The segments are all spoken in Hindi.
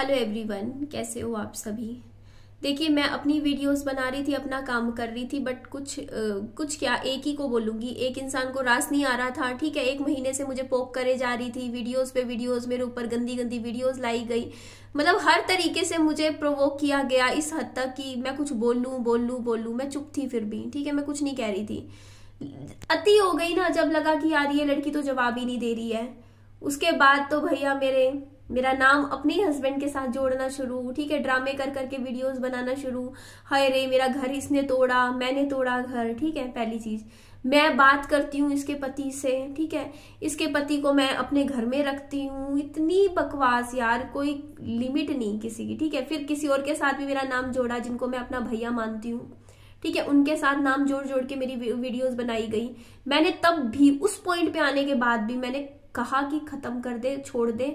हेलो एवरीवन कैसे हो आप सभी देखिए मैं अपनी वीडियोस बना रही थी अपना काम कर रही थी बट कुछ आ, कुछ क्या एक ही को बोलूँगी एक इंसान को रास नहीं आ रहा था ठीक है एक महीने से मुझे पोक करे जा रही थी वीडियोस पे वीडियोस मेरे ऊपर गंदी गंदी वीडियोस लाई गई मतलब हर तरीके से मुझे प्रोवोक किया गया इस हद तक कि मैं कुछ बोलूँ बोलूँ बोलूँ मैं चुप थी फिर भी ठीक है मैं कुछ नहीं कह रही थी अति हो गई ना जब लगा कि यार ये लड़की तो जवाब ही नहीं दे रही है उसके बाद तो भैया मेरे मेरा नाम अपने हस्बैंड के साथ जोड़ना शुरू ठीक है ड्रामे कर करके वीडियोस बनाना शुरू हाय रे मेरा घर इसने तोड़ा मैंने तोड़ा घर ठीक है पहली चीज मैं बात करती हूँ इसके पति से ठीक है इसके पति को मैं अपने घर में रखती हूँ इतनी बकवास यार कोई लिमिट नहीं किसी की ठीक है फिर किसी और के साथ भी मेरा नाम जोड़ा जिनको मैं अपना भैया मानती हूँ ठीक है उनके साथ नाम जोड़ जोड़ के मेरी वीडियोस बनाई गई मैंने तब भी उस पॉइंट पे आने के बाद भी मैंने कहा कि खत्म कर दे छोड़ दे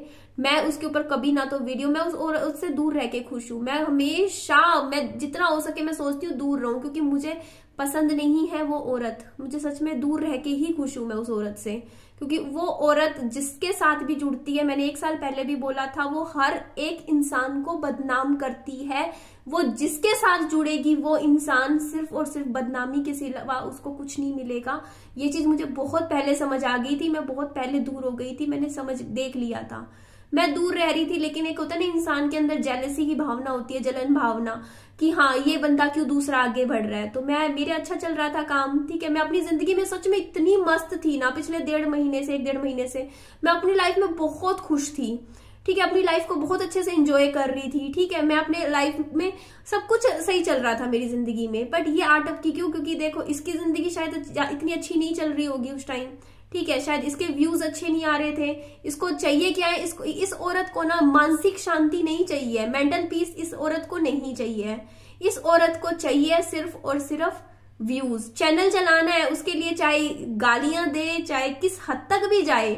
मैं उसके ऊपर कभी ना तो वीडियो मैं उस और उससे दूर रह के खुश हूं मैं हमेशा मैं जितना हो सके मैं सोचती हूँ दूर रहूं क्योंकि मुझे पसंद नहीं है वो औरत मुझे सच में दूर रह के ही खुश हूं मैं उस औरत से क्योंकि वो औरत जिसके साथ भी जुड़ती है मैंने एक साल पहले भी बोला था वो हर एक इंसान को बदनाम करती है वो जिसके साथ जुड़ेगी वो इंसान सिर्फ और सिर्फ बदनामी के सिवा उसको कुछ नहीं मिलेगा ये चीज मुझे बहुत पहले समझ आ गई थी मैं बहुत पहले दूर हो गई थी मैंने समझ देख लिया था मैं दूर रह रही थी लेकिन एक होता है ना इंसान के अंदर जेलसी की भावना होती है जलन भावना कि हाँ ये बंदा क्यों दूसरा आगे बढ़ रहा है तो मैं मेरे अच्छा चल रहा था काम ठीक है मैं अपनी जिंदगी में सच में इतनी मस्त थी ना पिछले डेढ़ महीने से एक डेढ़ महीने से मैं अपनी लाइफ में बहुत खुश थी ठीक है अपनी लाइफ को बहुत अच्छे से इंजॉय कर रही थी ठीक है मैं अपने लाइफ में सब कुछ सही चल रहा था मेरी जिंदगी में बट ये आर्ट की क्यों क्योंकि देखो इसकी जिंदगी शायद इतनी अच्छी नहीं चल रही होगी उस टाइम ठीक है शायद इसके व्यूज अच्छे नहीं आ रहे थे इसको चाहिए क्या है इसको इस औरत को ना मानसिक शांति नहीं चाहिए मेंटल पीस इस औरत को नहीं चाहिए इस औरत को चाहिए सिर्फ और सिर्फ व्यूज चैनल चलाना है उसके लिए चाहे गालियां दे चाहे किस हद तक भी जाए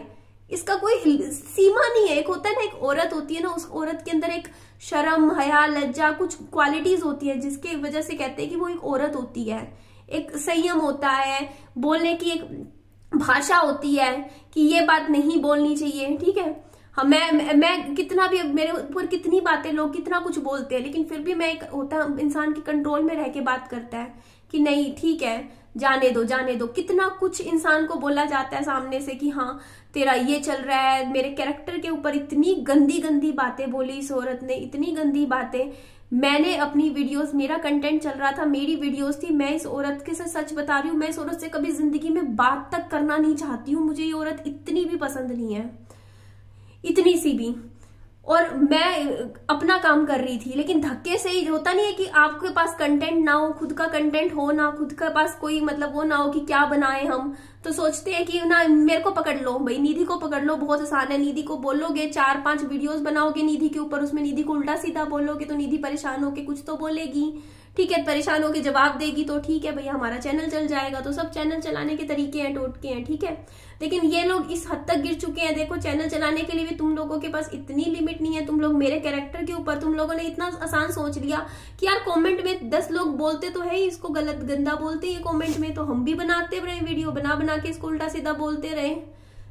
इसका कोई सीमा नहीं है एक होता है ना एक औरत होती है ना उस औरत के अंदर एक शर्म हया लज्जा कुछ क्वालिटीज होती है जिसकी वजह से कहते हैं कि वो एक औरत होती है एक संयम होता है बोलने की एक भाषा होती है कि ये बात नहीं बोलनी चाहिए ठीक है हाँ मैं मैं कितना भी मेरे ऊपर कितनी बातें लोग कितना कुछ बोलते हैं लेकिन फिर भी मैं एक होता इंसान के कंट्रोल में रह के बात करता है कि नहीं ठीक है जाने दो जाने दो कितना कुछ इंसान को बोला जाता है सामने से कि हाँ तेरा ये चल रहा है मेरे कैरेक्टर के ऊपर इतनी गंदी गंदी बातें बोली इस औरत ने इतनी गंदी बातें मैंने अपनी वीडियोस मेरा कंटेंट चल रहा था मेरी वीडियोस थी मैं इस औरत के से सच बता रही हूँ मैं इस औरत से कभी जिंदगी में बात तक करना नहीं चाहती हूँ मुझे ये औरत इतनी भी पसंद नहीं है इतनी सी भी और मैं अपना काम कर रही थी लेकिन धक्के से ही होता नहीं है कि आपके पास कंटेंट ना हो खुद का कंटेंट हो ना खुद के पास कोई मतलब वो ना हो कि क्या बनाए हम तो सोचते हैं कि ना मेरे को पकड़ लो भाई निधि को पकड़ लो बहुत आसान है निधि को बोलोगे चार पांच वीडियोस बनाओगे निधि के ऊपर उसमें निधि को उल्टा सीधा बोलोगे तो निधि परेशान होके कुछ तो बोलेगी ठीक है परेशान होकर जवाब देगी तो ठीक है भैया हमारा चैनल चल जाएगा तो सब चैनल चलाने के तरीके हैं टोटके हैं ठीक है लेकिन ये लोग इस हद तक गिर चुके हैं देखो चैनल चलाने के लिए भी तुम लोगों के पास इतनी लिमिट नहीं है तुम लोग मेरे कैरेक्टर के ऊपर तुम लोगों ने इतना आसान सोच लिया कि यार कमेंट में दस लोग बोलते तो है इसको गलत गंदा बोलते हैं कमेंट में तो हम भी बनाते रहे वीडियो बना बना के इसको उल्टा सीधा बोलते रहे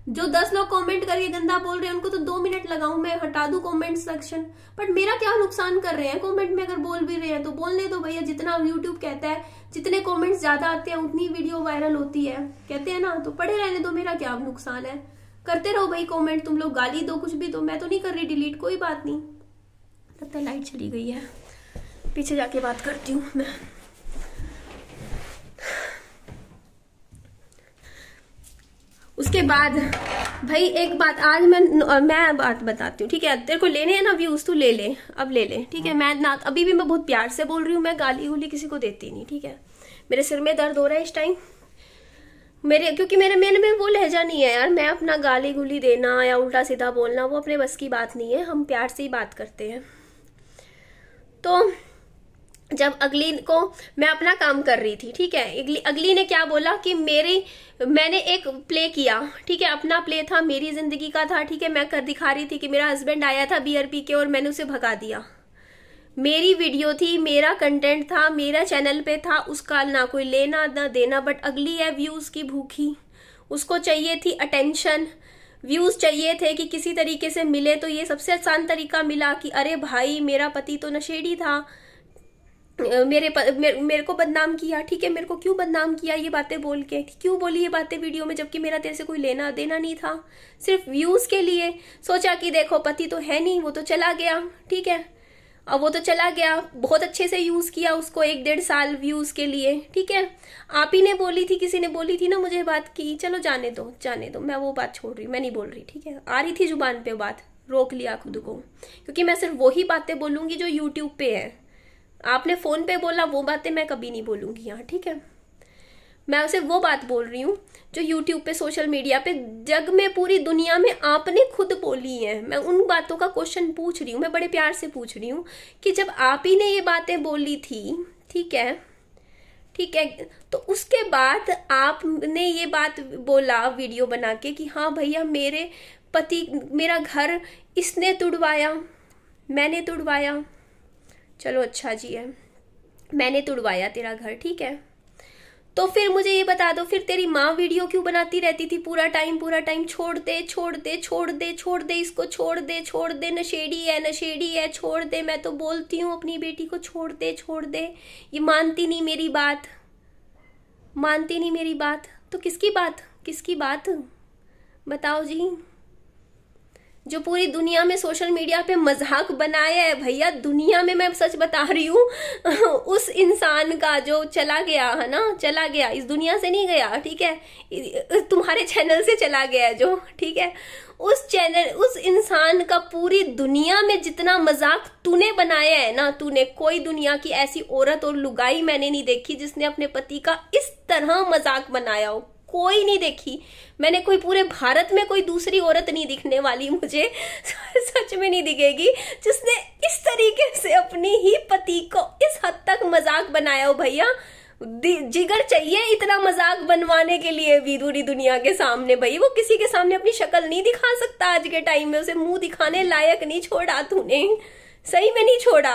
जो दस लोग कमेंट करके गंदा बोल रहे हैं उनको तो दो मिनट लगाऊं मैं हटा दू कमेंट सेक्शन बट मेरा क्या नुकसान कर रहे हैं कमेंट में अगर बोल भी रहे हैं तो बोलने दो भैया जितना यूट्यूब कहता है जितने कमेंट्स ज्यादा आते हैं उतनी वीडियो वायरल होती है कहते हैं ना तो पढ़े रहने दो मेरा क्या नुकसान है करते रहो भाई कॉमेंट तुम लोग गाली दो कुछ भी दो मैं तो नहीं कर रही डिलीट कोई बात नहीं तब तक लाइट चली गई है पीछे जाके बात करती हूँ मैं उसके बाद भाई एक बात आज मैं मैं बात बताती हूँ ठीक है तेरे को लेने हैं ना व्यूज तू ले ले अब ले ले ठीक है हाँ। मैं ना अभी भी मैं बहुत प्यार से बोल रही हूँ मैं गाली गुली किसी को देती नहीं ठीक है मेरे सिर में दर्द हो रहा है इस टाइम मेरे क्योंकि मेरे मेन में वो लहजा नहीं है यार मैं अपना गाली गुली देना या उल्टा सीधा बोलना वो अपने बस की बात नहीं है हम प्यार से ही बात करते हैं तो जब अगली को मैं अपना काम कर रही थी ठीक है अगली, अगली ने क्या बोला कि मेरी मैंने एक प्ले किया ठीक है अपना प्ले था मेरी जिंदगी का था ठीक है मैं कर दिखा रही थी कि मेरा हस्बैंड आया था बीयर पी के और मैंने उसे भगा दिया मेरी वीडियो थी मेरा कंटेंट था मेरा चैनल पे था उसका ना कोई लेना ना देना बट अगली है व्यूज की भूखी उसको चाहिए थी अटेंशन व्यूज चाहिए थे कि किसी तरीके से मिले तो ये सबसे आसान तरीका मिला कि अरे भाई मेरा पति तो नशेड़ी था मेरे मेरे, मेरे को बदनाम किया ठीक है मेरे को क्यों बदनाम किया ये बातें बोल के क्यों बोली ये बातें वीडियो में जबकि मेरा तेरे से कोई लेना देना नहीं था सिर्फ व्यूज के लिए सोचा कि देखो पति तो है नहीं वो तो चला गया ठीक है अब वो तो चला गया बहुत अच्छे से यूज किया उसको एक डेढ़ साल व्यूज के लिए ठीक है आप ही ने बोली थी किसी ने बोली थी ना मुझे बात की चलो जाने दो जाने दो मैं वो बात छोड़ रही मैं नहीं बोल रही ठीक है आ रही थी जुबान पे बात रोक लिया खुद को क्योंकि मैं सिर्फ वही बातें बोलूंगी जो यूट्यूब पे है आपने फ़ोन पे बोला वो बातें मैं कभी नहीं बोलूंगी यहाँ ठीक है मैं उसे वो बात बोल रही हूँ जो यूट्यूब पे सोशल मीडिया पे जग में पूरी दुनिया में आपने खुद बोली है मैं उन बातों का क्वेश्चन पूछ रही हूँ मैं बड़े प्यार से पूछ रही हूँ कि जब आप ही ने ये बातें बोली थी ठीक है ठीक है तो उसके बाद आपने ये बात बोला वीडियो बना के कि हाँ भैया मेरे पति मेरा घर इसने तुड़वाया मैंने तुड़वाया चलो अच्छा जी है मैंने तुड़वाया तेरा घर ठीक है तो फिर मुझे ये बता दो फिर तेरी माँ वीडियो क्यों बनाती रहती थी पूरा टाइम पूरा टाइम छोड़ दे छोड़ दे छोड़ दे छोड़ दे इसको छोड़ दे छोड़ दे नशेड़ी है नशेड़ी है छोड़ दे मैं तो बोलती हूँ अपनी बेटी को छोड़ दे छोड़ दे ये मानती नहीं मेरी बात मानती नहीं मेरी बात तो किसकी बात किसकी बात बताओ जी जो पूरी दुनिया में सोशल मीडिया पे मजाक बनाया है भैया दुनिया में मैं सच बता रही हूँ उस इंसान का जो चला गया है ना चला गया इस दुनिया से नहीं गया ठीक है तुम्हारे चैनल से चला गया जो ठीक है उस चैनल उस इंसान का पूरी दुनिया में जितना मजाक तूने बनाया है ना तूने कोई दुनिया की ऐसी औरत और लुगाई मैंने नहीं देखी जिसने अपने पति का इस तरह मजाक बनाया हो कोई नहीं देखी मैंने कोई पूरे भारत में कोई दूसरी औरत नहीं दिखने वाली मुझे सच में नहीं दिखेगी जिसने इस तरीके से अपनी ही पति को इस हद तक मजाक बनाया हो भैया जिगर चाहिए इतना मजाक बनवाने के लिए भी दूरी दुनिया के सामने भाई वो किसी के सामने अपनी शक्ल नहीं दिखा सकता आज के टाइम में उसे मुंह दिखाने लायक नहीं छोड़ा तूने सही में नहीं छोड़ा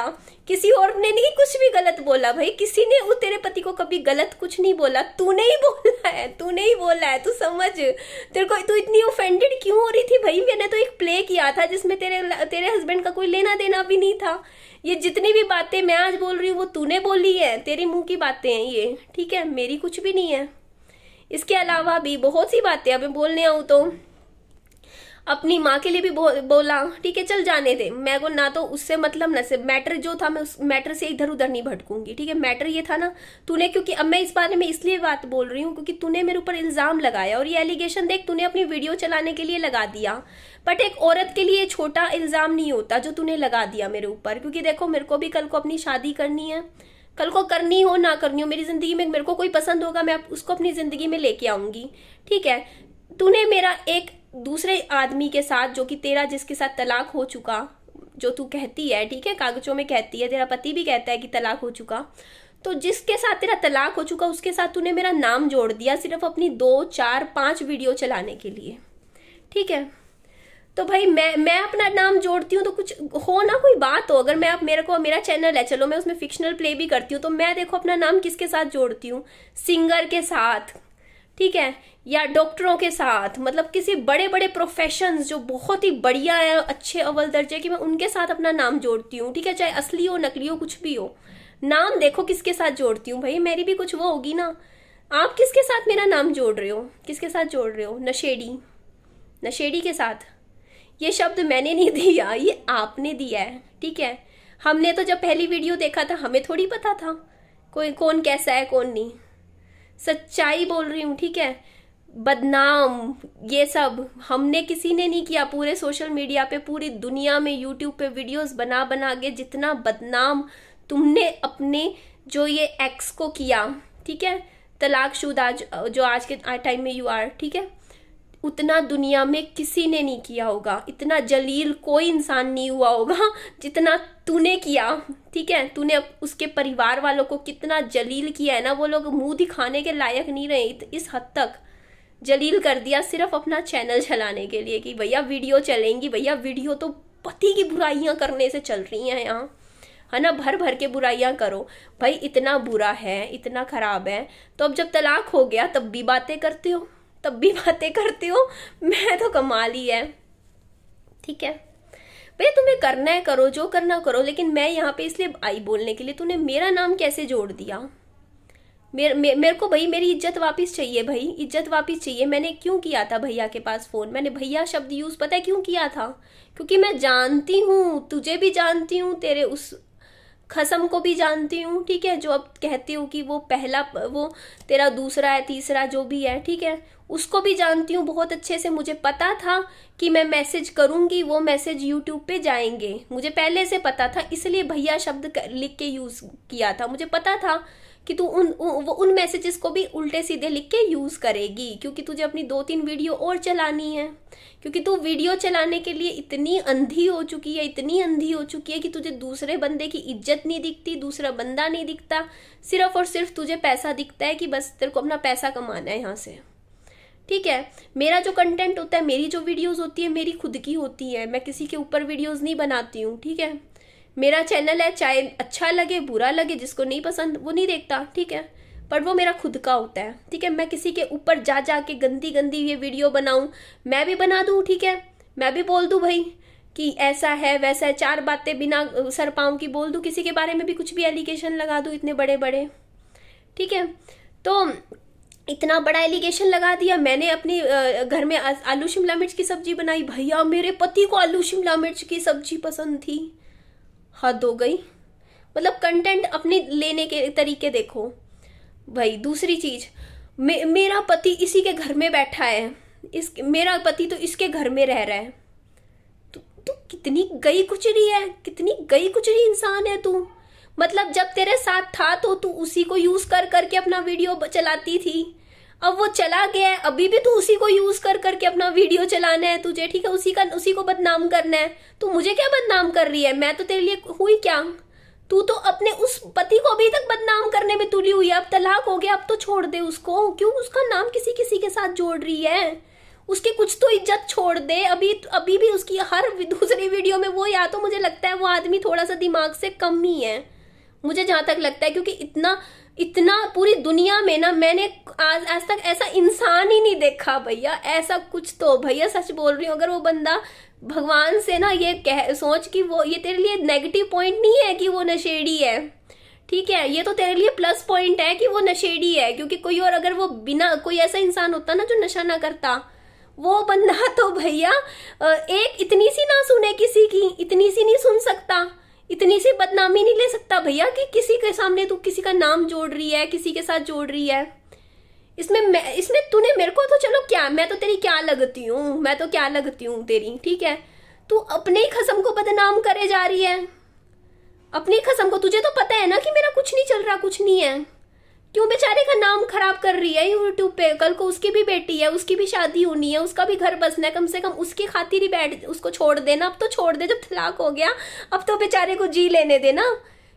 किसी और ने नहीं कुछ भी गलत बोला भाई किसी ने वो तेरे पति को कभी गलत कुछ नहीं बोला तूने ही बोला है तूने ही बोला है तू समझ तेरे को तू इतनी ऑफेंडेड क्यों हो रही थी भाई मैंने तो एक प्ले किया था जिसमें तेरे तेरे हस्बैंड का कोई लेना देना भी नहीं था ये जितनी भी बातें मैं आज बोल रही हूँ वो तूने बोली है तेरे मुंह की बातें हैं ये ठीक है मेरी कुछ भी नहीं है इसके अलावा भी बहुत सी बातें अब बोलने आऊँ तो अपनी माँ के लिए भी बो, बोला ठीक है चल जाने दे मैं को ना तो उससे मतलब ना से मैटर जो था मैं उस मैटर से इधर उधर नहीं भटकूंगी ठीक है मैटर ये था ना तूने क्योंकि अब मैं इस बारे में इसलिए बात बोल रही हूँ क्योंकि तूने मेरे ऊपर इल्जाम लगाया और ये एलिगेशन देख तूने अपनी वीडियो चलाने के लिए लगा दिया बट एक औरत के लिए छोटा इल्जाम नहीं होता जो तूने लगा दिया मेरे ऊपर क्योंकि देखो मेरे को भी कल को अपनी शादी करनी है कल को करनी हो ना करनी हो मेरी जिंदगी में मेरे को कोई पसंद होगा मैं उसको अपनी जिंदगी में लेके आऊंगी ठीक है तूने मेरा एक दूसरे आदमी के साथ जो कि तेरा जिसके साथ तलाक हो चुका जो तू कहती है ठीक है कागजों में कहती है तेरा पति भी कहता है कि तलाक हो चुका तो जिसके साथ तेरा तलाक हो चुका उसके साथ तूने मेरा नाम जोड़ दिया सिर्फ अपनी दो चार पाँच वीडियो चलाने के लिए ठीक है तो भाई मैं मैं अपना नाम जोड़ती हूँ तो कुछ हो ना कोई बात हो अगर मैं आप मेरे को मेरा चैनल है चलो मैं उसमें फिक्शनल प्ले भी करती हूँ तो मैं देखो अपना नाम किसके साथ जोड़ती हूँ सिंगर के साथ ठीक है या डॉक्टरों के साथ मतलब किसी बड़े बड़े प्रोफेशन जो बहुत ही बढ़िया है अच्छे अव्वल दर्जे की मैं उनके साथ अपना नाम जोड़ती हूँ ठीक है चाहे असली हो नकली हो कुछ भी हो नाम देखो किसके साथ जोड़ती हूँ भाई मेरी भी कुछ वो होगी ना आप किसके साथ मेरा नाम जोड़ रहे हो किसके साथ जोड़ रहे हो नशेड़ी नशेड़ी के साथ ये शब्द मैंने नहीं दिया ये आपने दिया है ठीक है हमने तो जब पहली वीडियो देखा था हमें थोड़ी पता था कोई कौन कैसा है कौन नहीं सच्चाई बोल रही हूँ ठीक है बदनाम ये सब हमने किसी ने नहीं किया पूरे सोशल मीडिया पे पूरी दुनिया में यूट्यूब पे वीडियोस बना बना के जितना बदनाम तुमने अपने जो ये एक्स को किया ठीक है तलाकशुदा जो आज के टाइम में यू आर ठीक है उतना दुनिया में किसी ने नहीं किया होगा इतना जलील कोई इंसान नहीं हुआ होगा जितना तूने किया ठीक है तूने उसके परिवार वालों को कितना जलील किया है ना वो लोग मुंह दिखाने के लायक नहीं रहे इस हद तक जलील कर दिया सिर्फ अपना चैनल चलाने के लिए कि भैया वीडियो चलेंगी भैया वीडियो तो पति की बुराइयां करने से चल रही हैं यहाँ है ना भर भर के बुराइयां करो भाई इतना बुरा है इतना खराब है तो अब जब तलाक हो गया तब भी बातें करते हो तब भी बातें करते हो मैं तो कमाल ही है ठीक है भैया तुम्हें करना है करो जो करना करो लेकिन मैं यहाँ पे इसलिए आई बोलने के लिए तूने मेरा नाम कैसे जोड़ दिया मेरे मे, मेरे को भाई मेरी इज्जत वापस चाहिए भाई इज्जत वापस चाहिए मैंने क्यों किया था भैया के पास फ़ोन मैंने भैया शब्द यूज़ पता है क्यों किया था क्योंकि मैं जानती हूँ तुझे भी जानती हूँ तेरे उस खसम को भी जानती हूँ ठीक है जो अब कहती हूँ कि वो पहला वो तेरा दूसरा है तीसरा जो भी है ठीक है उसको भी जानती हूँ बहुत अच्छे से मुझे पता था कि मैं मैसेज करूंगी वो मैसेज यूट्यूब पे जाएंगे मुझे पहले से पता था इसलिए भैया शब्द लिख के यूज़ किया था मुझे पता था कि तू उन वो उन मैसेजेस को भी उल्टे सीधे लिख के यूज़ करेगी क्योंकि तुझे अपनी दो तीन वीडियो और चलानी है क्योंकि तू वीडियो चलाने के लिए इतनी अंधी हो चुकी है इतनी अंधी हो चुकी है कि तुझे दूसरे बंदे की इज्जत नहीं दिखती दूसरा बंदा नहीं दिखता सिर्फ और सिर्फ तुझे पैसा दिखता है कि बस तेरे को अपना पैसा कमाना है यहाँ से ठीक है मेरा जो कंटेंट होता है मेरी जो वीडियोस होती है मेरी खुद की होती है मैं किसी के ऊपर वीडियोस नहीं बनाती हूँ ठीक है मेरा चैनल है चाहे अच्छा लगे बुरा लगे जिसको नहीं पसंद वो नहीं देखता ठीक है पर वो मेरा खुद का होता है ठीक है मैं किसी के ऊपर जा जा के गंदी गंदी ये वीडियो बनाऊं मैं भी बना दूं ठीक है मैं भी बोल दूं भाई कि ऐसा है वैसा है चार बातें बिना सर पाँव की बोल दूं किसी के बारे में भी कुछ भी एलिगेशन लगा दूं इतने बड़े बड़े ठीक है तो इतना बड़ा एलिगेशन लगा दिया मैंने अपने घर में आलू शिमला मिर्च की सब्जी बनाई भैया मेरे पति को आलू शिमला मिर्च की सब्जी पसंद थी हद हो गई मतलब कंटेंट अपने लेने के तरीके देखो भाई दूसरी चीज मे, मेरा पति इसी के घर में बैठा है इस मेरा पति तो इसके घर में रह रहा है तू कितनी गई कुचरी है कितनी गई कुचरी इंसान है तू मतलब जब तेरे साथ था तो तू उसी को यूज कर करके अपना वीडियो चलाती थी अब वो चला गया है अभी भी तू उसी को यूज कर करके अपना वीडियो चलाना है तुझे ठीक है उसी का उसी को बदनाम करना है तू मुझे क्या बदनाम कर रही है मैं तो तेरे लिए हुई क्या तू तो अपने उस पति को अभी तक बदनाम करने में तुली हुई है अब तलाक हो गया अब तो छोड़ दे उसको क्यों उसका नाम किसी किसी के साथ जोड़ रही है उसकी कुछ तो इज्जत छोड़ दे अभी अभी भी उसकी हर दूसरी वीडियो में वो या तो मुझे लगता है वो आदमी थोड़ा सा दिमाग से कम ही है मुझे जहां तक लगता है क्योंकि इतना इतना पूरी दुनिया में ना मैंने आज आज तक ऐसा इंसान ही नहीं देखा भैया ऐसा कुछ तो भैया सच बोल रही हूँ अगर वो बंदा भगवान से ना ये कह सोच कि वो ये तेरे लिए नेगेटिव पॉइंट नहीं है कि वो नशेड़ी है ठीक है ये तो तेरे लिए प्लस पॉइंट है कि वो नशेड़ी है क्योंकि कोई और अगर वो बिना कोई ऐसा इंसान होता ना जो नशा ना करता वो बंदा तो भैया एक इतनी सी ना सुने किसी की इतनी सी नहीं सुन सकता इतनी सी बदनामी नहीं ले सकता भैया कि किसी के सामने तू किसी का नाम जोड़ रही है किसी के साथ जोड़ रही है इसमें मैं इसमें तूने मेरे को तो चलो क्या मैं तो तेरी क्या लगती हूँ मैं तो क्या लगती हूँ तेरी ठीक है तू अपने ही खसम को बदनाम करे जा रही है अपने खसम को तुझे तो पता है ना कि मेरा कुछ नहीं चल रहा कुछ नहीं है क्यों बेचारे का नाम खराब कर रही है यूट्यूब पे कल को उसकी भी बेटी है उसकी भी शादी होनी है उसका भी घर बसना है कम से कम उसकी खातिर ही बैठ उसको छोड़ देना अब तो छोड़ दे जब तलाक हो गया अब तो बेचारे को जी लेने देना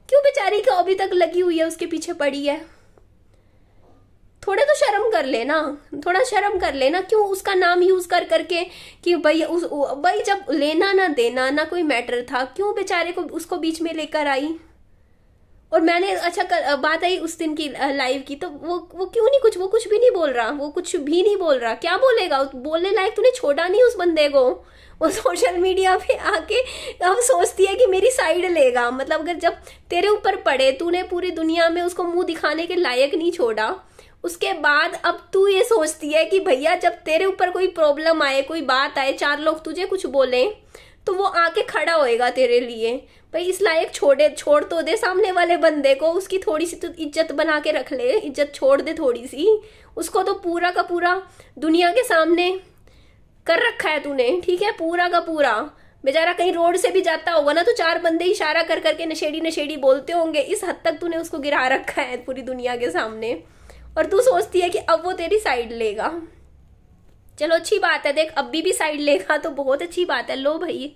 क्यों बेचारी का अभी तक लगी हुई है उसके पीछे पड़ी है थोड़े तो शर्म कर लेना थोड़ा शर्म कर लेना क्यों उसका नाम यूज कर करके कि भाई उस भाई जब लेना ना देना ना कोई मैटर था क्यों बेचारे को उसको बीच में लेकर आई और मैंने अच्छा कर, बात आई उस दिन की लाइव की तो वो वो क्यों नहीं कुछ वो कुछ भी नहीं बोल रहा वो कुछ भी नहीं बोल रहा क्या बोलेगा बोलने लायक तूने छोड़ा नहीं उस बंदे को वो सोशल मीडिया पे आके अब सोचती है कि मेरी साइड लेगा मतलब अगर जब तेरे ऊपर पड़े तूने पूरी दुनिया में उसको मुंह दिखाने के लायक नहीं छोड़ा उसके बाद अब तू ये सोचती है कि भैया जब तेरे ऊपर कोई प्रॉब्लम आए कोई बात आए चार लोग तुझे कुछ बोले तो वो आके खड़ा होएगा तेरे लिए भाई इस लायक छोड़े छोड़ तो दे सामने वाले बंदे को उसकी थोड़ी सी तो इज्जत बना के रख ले इज्जत छोड़ दे थोड़ी सी उसको तो पूरा का पूरा दुनिया के सामने कर रखा है तूने ठीक है पूरा का पूरा बेचारा कहीं रोड से भी जाता होगा ना तो चार बंदे इशारा कर करके नशेड़ी नशेड़ी बोलते होंगे इस हद तक तूने उसको गिरा रखा है पूरी दुनिया के सामने और तू सोचती है कि अब वो तेरी साइड लेगा चलो अच्छी बात है देख अभी भी साइड लेगा तो बहुत अच्छी बात है लो भाई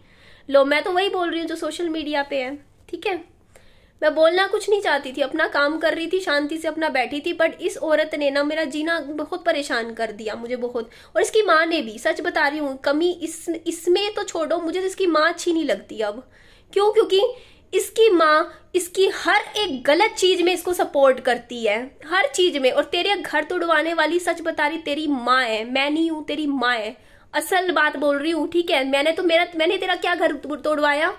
लो मैं तो वही बोल रही हूँ जो सोशल मीडिया पे है ठीक है मैं बोलना कुछ नहीं चाहती थी अपना काम कर रही थी शांति से अपना बैठी थी बट इस औरत ने ना मेरा जीना बहुत परेशान कर दिया मुझे बहुत और इसकी माँ ने भी सच बता रही हूँ कमी इस इसमें तो छोड़ो मुझे तो इसकी माँ अच्छी नहीं लगती अब क्यों क्योंकि इसकी माँ इसकी हर एक गलत चीज में इसको सपोर्ट करती है हर चीज में और तेरे घर तोड़वाने वाली सच बता रही तेरी माँ है मैं नहीं हूं तेरी माँ है असल बात बोल रही हूँ ठीक है मैंने तो मेरा मैंने तेरा क्या घर तोड़वाया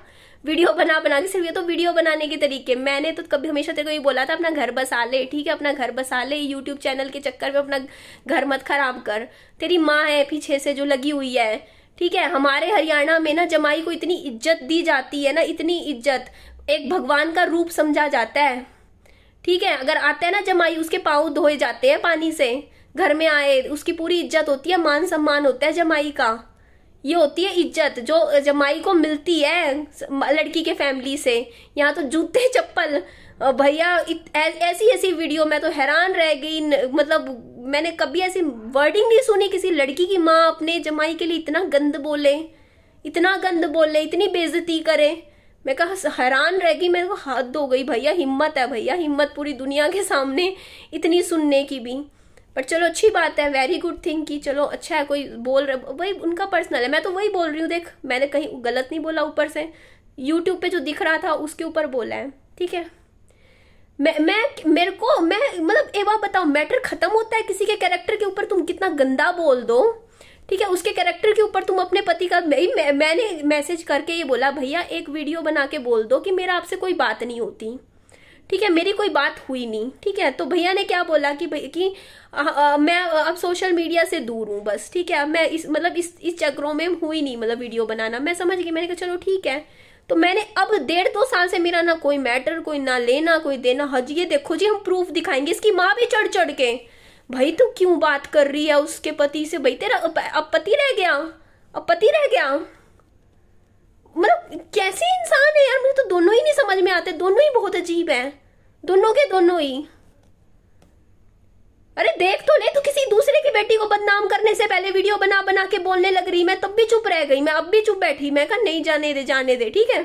वीडियो बना बना के सिर्फ ये तो वीडियो बनाने के तरीके मैंने तो कभी हमेशा तेरे को ये बोला था अपना घर बसा ले ठीक है अपना घर बसा ले यूट्यूब चैनल के चक्कर में अपना घर मत खराब कर तेरी माँ है पीछे से जो लगी हुई है ठीक है हमारे हरियाणा में ना जमाई को इतनी इज्जत दी जाती है ना इतनी इज्जत एक भगवान का रूप समझा जाता है ठीक है अगर आता है ना जमाई उसके पाँव धोए जाते हैं पानी से घर में आए उसकी पूरी इज्जत होती है मान सम्मान होता है जमाई का ये होती है इज्जत जो जमाई को मिलती है लड़की के फैमिली से यहाँ तो जूते चप्पल भैया ऐसी ऐसी वीडियो मैं तो हैरान रह गई मतलब मैंने कभी ऐसी वर्डिंग नहीं सुनी किसी लड़की की माँ अपने जमाई के लिए इतना गंद बोले इतना गंद बोले इतनी बेजती करे मैं कहा हैरान रह गई मेरे को हद हो गई भैया हिम्मत है भैया हिम्मत पूरी दुनिया के सामने इतनी सुनने की भी बट चलो अच्छी बात है वेरी गुड थिंग कि चलो अच्छा है कोई बोल रहा वही उनका पर्सनल है मैं तो वही बोल रही हूँ देख मैंने कहीं गलत नहीं बोला ऊपर से यूट्यूब पे जो दिख रहा था उसके ऊपर बोला है ठीक है मैं मैं मेरे को मैं मतलब एक बार बताओ मैटर खत्म होता है किसी के कैरेक्टर के ऊपर तुम कितना गंदा बोल दो ठीक है उसके कैरेक्टर के ऊपर तुम अपने पति का भाई मैं, मैंने मैसेज करके ये बोला भैया एक वीडियो बना के बोल दो कि मेरा आपसे कोई बात नहीं होती ठीक है मेरी कोई बात हुई नहीं ठीक है तो भैया ने क्या बोला कि कि आ, आ, मैं अब सोशल मीडिया से दूर हूँ बस ठीक है अब मैं इस मतलब इस इस चक्रों में हुई नहीं मतलब वीडियो बनाना मैं समझ गई मैंने कहा चलो ठीक है तो मैंने अब डेढ़ दो साल से मेरा ना कोई मैटर कोई ना लेना कोई देना हज हाँ ये देखो जी हम प्रूफ दिखाएंगे इसकी माँ भी चढ़ चढ़ के भाई तू क्यों बात कर रही है उसके पति से भाई तेरा अब पति रह गया अब पति रह गया मतलब कैसे इंसान है यार मुझे तो दोनों ही नहीं समझ में आते दोनों ही बहुत अजीब हैं दोनों के दोनों ही अरे देख तो ले तू तो किसी दूसरे की बेटी को बदनाम करने से पहले वीडियो बना बना के बोलने लग रही मैं तब भी चुप रह गई मैं अब भी चुप बैठी मैं कहा नहीं जाने दे जाने दे ठीक है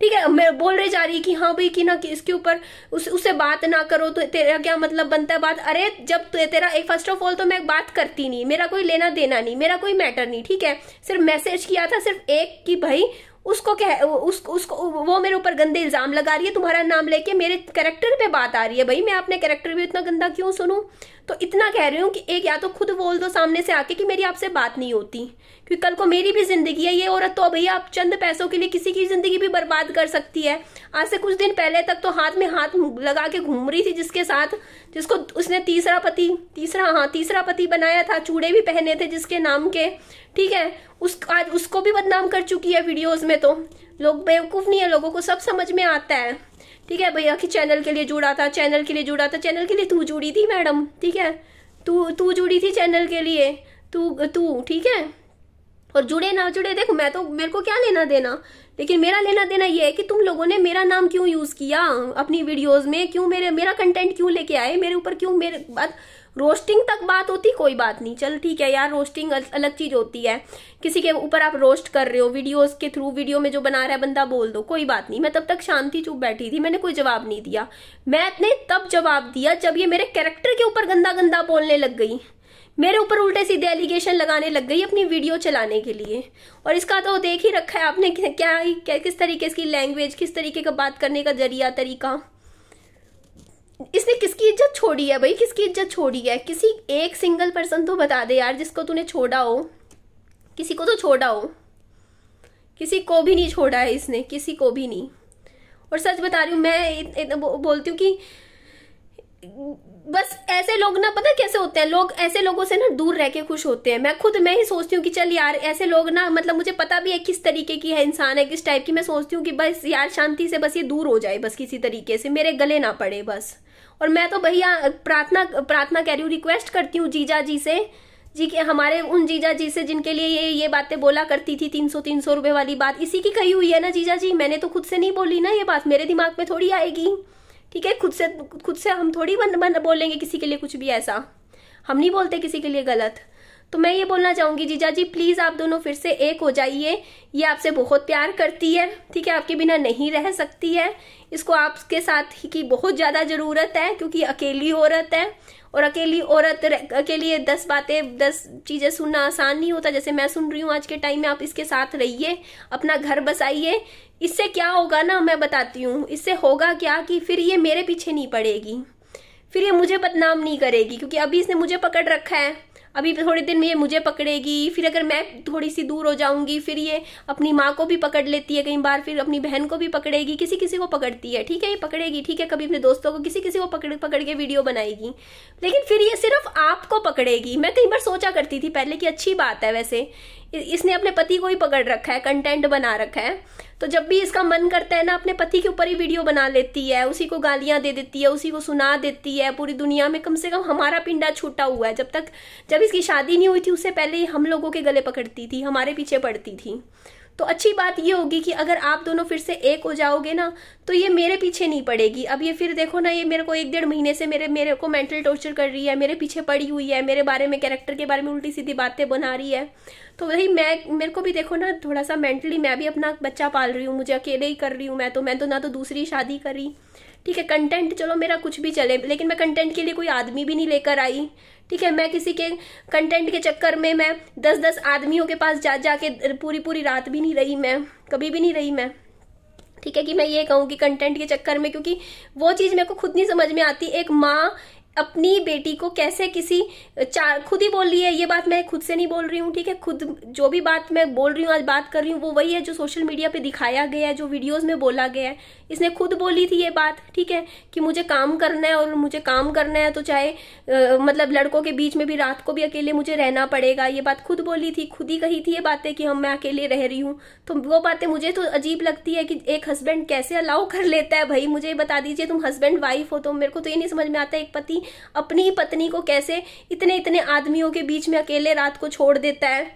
ठीक है मैं बोल रही जा रही कि हाँ भाई कि ना कि इसके ऊपर उस उसे बात ना करो तो तेरा क्या मतलब बनता है बात अरे जब ते, तेरा एक फर्स्ट ऑफ ऑल तो मैं बात करती नहीं मेरा कोई लेना देना नहीं मेरा कोई मैटर नहीं ठीक है सिर्फ मैसेज किया था सिर्फ एक कि भाई उसको कह उस, उसको वो मेरे ऊपर गंदे इल्ज़ाम लगा रही है तुम्हारा नाम लेके मेरे करेक्टर पे बात आ रही है भाई मैं अपने करेक्टर भी इतना गंदा क्यों सुनूं तो इतना कह रही हूँ कि एक या तो खुद बोल दो सामने से आके कि मेरी आपसे बात नहीं होती क्योंकि कल को मेरी भी जिंदगी है ये औरत तो भैया आप चंद पैसों के लिए किसी की जिंदगी भी बर्बाद कर सकती है आज से कुछ दिन पहले तक तो हाथ में हाथ लगा के घूम रही थी जिसके साथ जिसको उसने तीसरा पति तीसरा हाँ तीसरा पति बनाया था चूड़े भी पहने थे जिसके नाम के ठीक है उस आज उसको भी बदनाम कर चुकी है वीडियोज में तो लोग बेवकूफ़ नहीं है लोगों को सब समझ में आता है ठीक है भैया कि चैनल के लिए जुड़ा था चैनल के लिए जुड़ा था चैनल के लिए तू जुड़ी थी मैडम ठीक है तू तू जुड़ी थी चैनल के लिए तू तू ठीक है और जुड़े ना जुड़े देखो मैं तो मेरे को क्या लेना देना लेकिन मेरा लेना देना ये है कि तुम लोगों ने मेरा नाम क्यों यूज किया अपनी वीडियोस में क्यों मेरे मेरा कंटेंट क्यों लेके आए मेरे ऊपर क्यों मेरे बात रोस्टिंग तक बात होती कोई बात नहीं चल ठीक है यार रोस्टिंग अलग चीज होती है किसी के ऊपर आप रोस्ट कर रहे हो वीडियोस के थ्रू वीडियो में जो बना रहा है बंदा बोल दो कोई बात नहीं मैं तब तक शांति चुप बैठी थी मैंने कोई जवाब नहीं दिया मैंने तब जवाब दिया जब ये मेरे कैरेक्टर के ऊपर गंदा गंदा बोलने लग गई मेरे ऊपर उल्टे सीधे एलिगेशन लगाने लग गई अपनी वीडियो चलाने के लिए और इसका तो देख ही रखा है आपने क्या, क्या किस तरीके इसकी लैंग्वेज किस तरीके का बात करने का जरिया तरीका इसने किसकी इज्जत छोड़ी है भाई किसकी इज्जत छोड़ी है किसी एक सिंगल पर्सन तो बता दे यार जिसको तूने छोड़ा हो किसी को तो छोड़ा हो किसी को भी नहीं छोड़ा है इसने किसी को भी नहीं और सच बता रही हूँ मैं इत, इत, बो, बोलती हूँ कि बस ऐसे लोग ना पता कैसे होते हैं लोग ऐसे लोगों से ना दूर रह के खुश होते हैं मैं खुद मैं ही सोचती हूँ कि चल यार ऐसे लोग ना मतलब मुझे पता भी है किस तरीके की है इंसान है किस टाइप की मैं सोचती हूँ कि बस यार शांति से बस ये दूर हो जाए बस किसी तरीके से मेरे गले ना पड़े बस और मैं तो भैया प्रार्थना प्रार्थना कह रही हूँ रिक्वेस्ट करती हूँ जीजा जी से जी के हमारे उन जीजा जी से जिनके लिए ये ये बातें बोला करती थी तीन सौ तीन सौ रुपये वाली बात इसी की कही हुई है ना जीजा जी मैंने तो खुद से नहीं बोली ना ये बात मेरे दिमाग में थोड़ी आएगी ठीक है खुद से खुद से हम थोड़ी बन, बन बोलेंगे किसी के लिए कुछ भी ऐसा हम नहीं बोलते किसी के लिए गलत तो मैं ये बोलना चाहूंगी जीजा जी प्लीज़ आप दोनों फिर से एक हो जाइए ये आपसे बहुत प्यार करती है ठीक है आपके बिना नहीं रह सकती है इसको आपके साथ ही की बहुत ज़्यादा ज़रूरत है क्योंकि अकेली औरत है और अकेली औरत के लिए दस बातें दस चीज़ें सुनना आसान नहीं होता जैसे मैं सुन रही हूँ आज के टाइम में आप इसके साथ रहिए अपना घर बसाइए इससे क्या होगा ना मैं बताती हूँ इससे होगा क्या कि फिर ये मेरे पीछे नहीं पड़ेगी फिर ये मुझे बदनाम नहीं करेगी क्योंकि अभी इसने मुझे पकड़ रखा है अभी थोड़े दिन में ये मुझे पकड़ेगी फिर अगर मैं थोड़ी सी दूर हो जाऊंगी फिर ये अपनी माँ को भी पकड़ लेती है कई बार फिर अपनी बहन को भी पकड़ेगी किसी किसी को पकड़ती है ठीक है ये पकड़ेगी ठीक है कभी अपने दोस्तों को किसी किसी को पकड़ पकड़ के वीडियो बनाएगी लेकिन फिर ये सिर्फ आपको पकड़ेगी मैं कई बार सोचा करती थी पहले की अच्छी बात है वैसे इसने अपने पति को ही पकड़ रखा है कंटेंट बना रखा है तो जब भी इसका मन करता है ना अपने पति के ऊपर ही वीडियो बना लेती है उसी को गालियां दे देती है उसी को सुना देती है पूरी दुनिया में कम से कम हमारा पिंडा छूटा हुआ है जब तक जब इसकी शादी नहीं हुई थी उससे पहले हम लोगों के गले पकड़ती थी हमारे पीछे पड़ती थी तो अच्छी बात ये होगी कि अगर आप दोनों फिर से एक हो जाओगे ना तो ये मेरे पीछे नहीं पड़ेगी अब ये फिर देखो ना ये मेरे को एक डेढ़ महीने से मेरे मेरे को मेंटल टॉर्चर कर रही है मेरे पीछे पड़ी हुई है मेरे बारे में कैरेक्टर के बारे में उल्टी सीधी बातें बना रही है तो वही मैं मेरे को भी देखो ना थोड़ा सा मेंटली मैं भी अपना बच्चा पाल रही हूँ मुझे अकेले ही कर रही हूँ मैं तो मैं तो ना तो दूसरी शादी करी ठीक है कंटेंट चलो मेरा कुछ भी चले लेकिन मैं कंटेंट के लिए कोई आदमी भी नहीं लेकर आई ठीक है मैं किसी के कंटेंट के चक्कर में मैं दस दस आदमियों के पास जा जाके पूरी पूरी रात भी नहीं रही मैं कभी भी नहीं रही मैं ठीक है कि मैं ये कहूँ कि कंटेंट के चक्कर में क्योंकि वो चीज़ मेरे को खुद नहीं समझ में आती एक माँ अपनी बेटी को कैसे किसी चार खुद ही बोल रही है ये बात मैं खुद से नहीं बोल रही हूँ ठीक है खुद जो भी बात मैं बोल रही हूँ आज बात कर रही हूँ वो वही है जो सोशल मीडिया पे दिखाया गया है जो वीडियोस में बोला गया है इसने खुद बोली थी ये बात ठीक है कि मुझे काम करना है और मुझे काम करना है तो चाहे आ, मतलब लड़कों के बीच में भी रात को भी अकेले मुझे रहना पड़ेगा ये बात खुद बोली थी खुद ही कही थी ये बातें कि हम मैं अकेले रह रही हूँ तो वो बातें मुझे तो अजीब लगती है कि एक हस्बैंड कैसे अलाउ कर लेता है भाई मुझे बता दीजिए तुम हस्बैंड वाइफ हो तो मेरे को तो ये नहीं समझ में आता एक पति अपनी ही पत्नी को कैसे इतने इतने आदमियों के बीच में अकेले रात को छोड़ देता है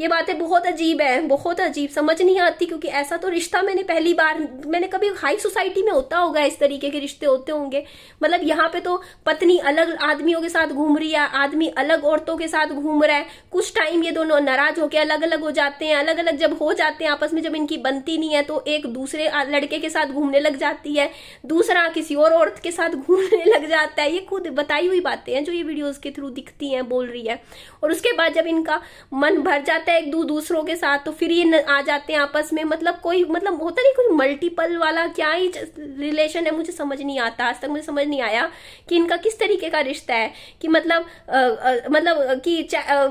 ये बातें बहुत अजीब है बहुत अजीब समझ नहीं आती क्योंकि ऐसा तो रिश्ता मैंने पहली बार मैंने कभी हाई सोसाइटी में होता होगा इस तरीके के रिश्ते होते होंगे मतलब यहाँ पे तो पत्नी अलग आदमियों के साथ घूम रही है आदमी अलग औरतों के साथ घूम रहा है कुछ टाइम ये दोनों नाराज होकर अलग अलग हो जाते हैं अलग अलग जब हो जाते हैं आपस में जब इनकी बनती नहीं है तो एक दूसरे लड़के के साथ घूमने लग जाती है दूसरा किसी और औरत के साथ घूमने लग जाता है ये खुद बताई हुई बातें हैं जो ये वीडियोज के थ्रू दिखती हैं बोल रही है और उसके बाद जब इनका मन भर जाता जाता है एक दू दूसरों के साथ तो फिर ये आ जाते हैं आपस में मतलब कोई मतलब होता नहीं कोई मल्टीपल वाला क्या ही रिलेशन है मुझे समझ नहीं आता आज तक मुझे समझ नहीं आया कि इनका किस तरीके का रिश्ता है कि मतलब आ, आ, मतलब कि आ,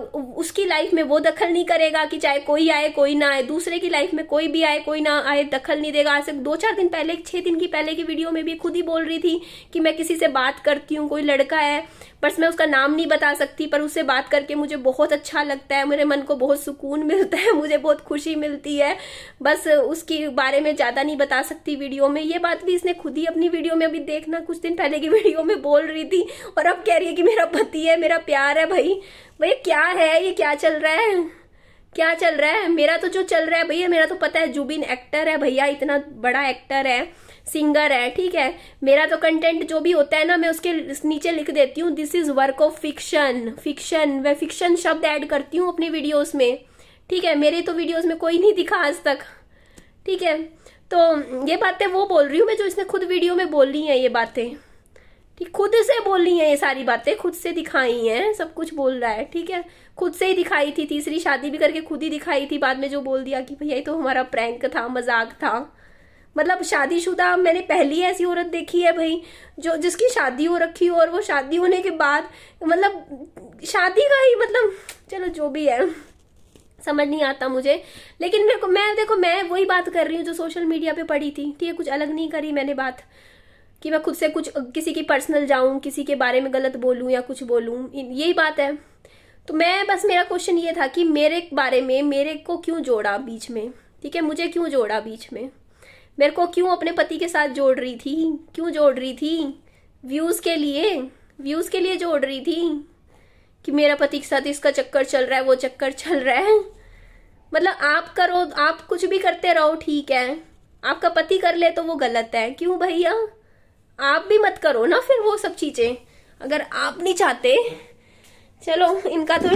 उसकी लाइफ में वो दखल नहीं करेगा कि चाहे कोई आए कोई ना आए दूसरे की लाइफ में कोई भी आए कोई ना आए दखल नहीं देगा आज दो चार दिन पहले छह दिन की पहले की वीडियो में भी खुद ही बोल रही थी कि मैं किसी से बात करती हूँ कोई लड़का है बस मैं उसका नाम नहीं बता सकती पर उससे बात करके मुझे बहुत अच्छा लगता है मेरे मन को बहुत सुकून मिलता है मुझे बहुत खुशी मिलती है बस उसके बारे में ज़्यादा नहीं बता सकती वीडियो में ये बात भी इसने खुद ही अपनी वीडियो में अभी देखना कुछ दिन पहले की वीडियो में बोल रही थी और अब कह रही है कि मेरा पति है मेरा प्यार है भाई भाई क्या है ये क्या चल रहा है क्या चल रहा है मेरा तो जो चल रहा है भैया मेरा तो पता है जुबिन एक्टर है भैया इतना बड़ा एक्टर है सिंगर है ठीक है मेरा तो कंटेंट जो भी होता है ना मैं उसके नीचे लिख देती हूँ this is work of fiction fiction मैं फिक्शन शब्द ऐड करती हूँ अपनी वीडियोस में ठीक है मेरे तो वीडियोस में कोई नहीं दिखा आज तक ठीक है तो ये बातें वो बोल रही हूँ मैं जो इसने खुद वीडियो में बोली हैं ये बातें ठीक खुद से बोली हैं ये सारी बातें खुद से दिखाई हैं सब कुछ बोल रहा है ठीक है खुद से ही दिखाई थी तीसरी शादी भी करके खुद ही दिखाई थी बाद में जो बोल दिया कि भैया ये तो हमारा प्रैंक था मजाक था मतलब शादीशुदा मैंने पहली ऐसी औरत देखी है भाई जो जिसकी शादी हो रखी हो और वो शादी होने के बाद मतलब शादी का ही मतलब चलो जो भी है समझ नहीं आता मुझे लेकिन मेरे को मैं देखो मैं वही बात कर रही हूँ जो सोशल मीडिया पे पड़ी थी ठीक है कुछ अलग नहीं करी मैंने बात कि मैं खुद से कुछ किसी की पर्सनल जाऊं किसी के बारे में गलत बोलूं या कुछ बोलूं यही बात है तो मैं बस मेरा क्वेश्चन ये था कि मेरे बारे में मेरे को क्यों जोड़ा बीच में ठीक है मुझे क्यों जोड़ा बीच में मेरे को क्यों अपने पति के साथ जोड़ रही थी क्यों जोड़ रही थी व्यूज़ के लिए व्यूज़ के लिए जोड़ रही थी कि मेरा पति के साथ इसका चक्कर चल रहा है वो चक्कर चल रहा है मतलब आप करो आप कुछ भी करते रहो ठीक है आपका पति कर ले तो वो गलत है क्यों भैया आप भी मत करो ना फिर वो सब चीज़ें अगर आप नहीं चाहते चलो इनका तो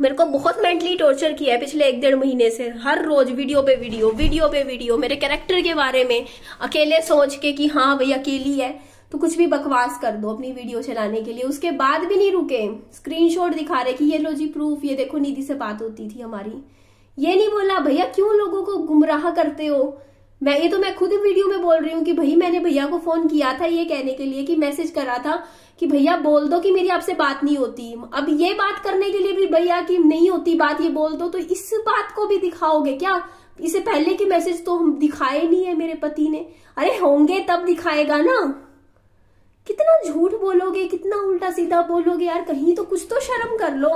मेरे को बहुत मेंटली टॉर्चर किया है पिछले एक डेढ़ महीने से हर रोज वीडियो पे वीडियो वीडियो पे वीडियो मेरे कैरेक्टर के बारे में अकेले सोच के कि हाँ भाई अकेली है तो कुछ भी बकवास कर दो अपनी वीडियो चलाने के लिए उसके बाद भी नहीं रुके स्क्रीनशॉट दिखा रहे कि ये लो जी प्रूफ ये देखो निधि से बात होती थी हमारी ये नहीं बोला भैया क्यों लोगों को गुमराह करते हो मैं ये तो मैं खुद वीडियो में बोल रही हूँ कि भाई मैंने भैया को फोन किया था ये कहने के लिए कि मैसेज करा था कि भैया बोल दो कि मेरी आपसे बात नहीं होती अब ये बात करने के लिए भी भैया की नहीं होती बात ये बोल दो तो इस बात को भी दिखाओगे क्या इससे पहले के मैसेज तो हम दिखाए नहीं है मेरे पति ने अरे होंगे तब दिखाएगा ना कितना झूठ बोलोगे कितना उल्टा सीधा बोलोगे यार कहीं तो कुछ तो शर्म कर लो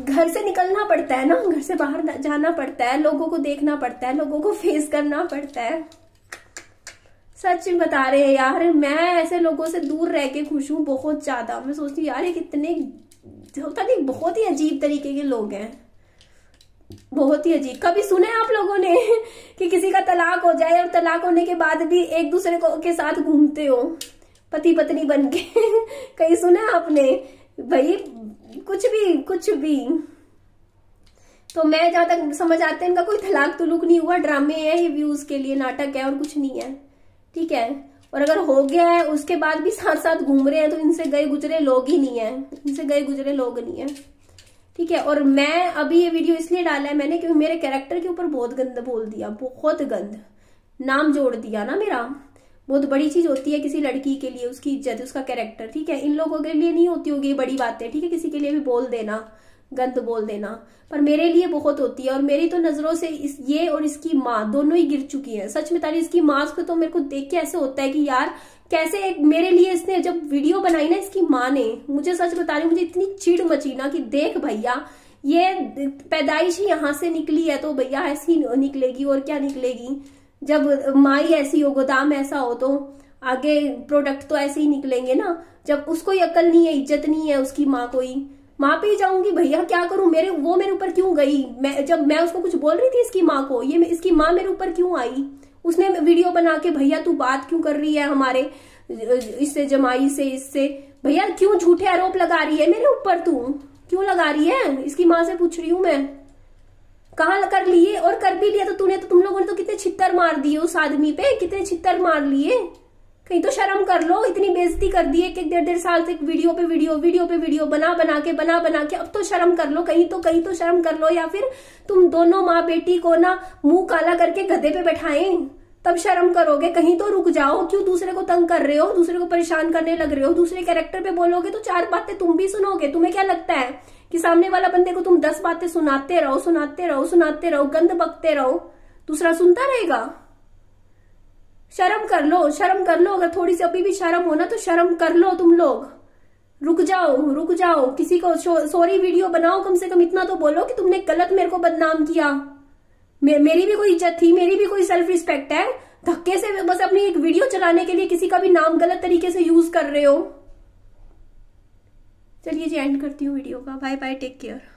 घर से निकलना पड़ता है ना घर से बाहर जाना पड़ता है लोगों को देखना पड़ता है लोगों को फेस करना पड़ता है सच में बता रहे हैं यार मैं ऐसे लोगों से दूर रह के खुश हूँ बहुत ज्यादा मैं सोचती हूँ यार ये कितने होता नहीं बहुत ही अजीब तरीके के लोग हैं बहुत ही अजीब कभी सुने आप लोगों ने कि किसी का तलाक हो जाए और तलाक होने के बाद भी एक दूसरे को के साथ घूमते हो पति पत्नी बन के कहीं सुना आपने भाई कुछ भी कुछ भी तो मैं जहां तक समझ आते हैं इनका कोई थलाक तुलुक नहीं हुआ ड्रामे है ये व्यूज के लिए नाटक है और कुछ नहीं है ठीक है और अगर हो गया है उसके बाद भी साथ साथ घूम रहे हैं तो इनसे गए गुजरे लोग ही नहीं है इनसे गए गुजरे लोग नहीं है ठीक है और मैं अभी ये वीडियो इसलिए डाला है मैंने क्योंकि मेरे कैरेक्टर के ऊपर बहुत गंद बोल दिया बहुत गंद नाम जोड़ दिया ना मेरा बहुत बड़ी चीज होती है किसी लड़की के लिए उसकी इज्जत उसका कैरेक्टर ठीक है इन लोगों के लिए नहीं होती होगी बड़ी बातें ठीक है किसी के लिए भी बोल देना गंद बोल देना पर मेरे लिए बहुत होती है और मेरी तो नजरों से इस ये और इसकी माँ दोनों ही गिर चुकी है सच में तारी इसकी माँ को तो मेरे को देख के ऐसे होता है कि यार कैसे एक मेरे लिए इसने जब वीडियो बनाई ना इसकी माँ ने मुझे सच बता रही मुझे इतनी चिड़ मची ना कि देख भैया ये पैदाइश ही से निकली है तो भैया ऐसी निकलेगी और क्या निकलेगी जब माई ऐसी हो गोदाम ऐसा हो तो आगे प्रोडक्ट तो ऐसे ही निकलेंगे ना जब उसको अकल नहीं है इज्जत नहीं है उसकी माँ को ही माँ पे ही जाऊंगी भैया क्या करूं मेरे वो मेरे ऊपर क्यों गई मैं जब मैं उसको कुछ बोल रही थी इसकी माँ को ये इसकी माँ मेरे ऊपर क्यों आई उसने वीडियो बना के भैया तू बात क्यों कर रही है हमारे इससे जमाई से इससे भैया क्यों झूठे आरोप लगा रही है मेरे ऊपर तू क्यों लगा रही है इसकी माँ से पूछ रही हूं मैं कहा कर लिए और कर भी लिया तो तूने तो तुम लोगों ने तो कितने छित्तर मार दिए उस आदमी पे कितने छित्तर मार लिए कहीं तो शर्म कर लो इतनी बेजती कर दी एक एक डेढ़ डेढ़ साल से वीडियो पे वीडियो वीडियो पे वीडियो बना बना के बना बना के अब तो शर्म कर लो कहीं तो कहीं तो शर्म कर लो या फिर तुम दोनों माँ बेटी को ना मुंह काला करके गधे पे बैठाए तब शर्म करोगे कहीं तो रुक जाओ क्यों दूसरे को तंग कर रहे हो दूसरे को परेशान करने लग रहे हो दूसरे कैरेक्टर पे बोलोगे तो चार बातें तुम भी सुनोगे तुम्हें क्या लगता है कि सामने वाला बंदे को तुम दस बातें सुनाते रहो सुनाते रहो सुनाते रहो गंद बकते रहो दूसरा सुनता रहेगा शर्म कर लो शर्म कर लो अगर थोड़ी सी अभी भी शर्म हो ना तो शर्म कर लो तुम लोग रुक जाओ रुक जाओ किसी को सॉरी वीडियो बनाओ कम से कम इतना तो बोलो कि तुमने गलत मेरे को बदनाम किया मे, मेरी भी कोई इज्जत थी मेरी भी कोई सेल्फ रिस्पेक्ट है धक्के से बस अपनी एक वीडियो चलाने के लिए किसी का भी नाम गलत तरीके से यूज कर रहे हो चलिए जी एंड करती हूँ वीडियो का बाय बाय टेक केयर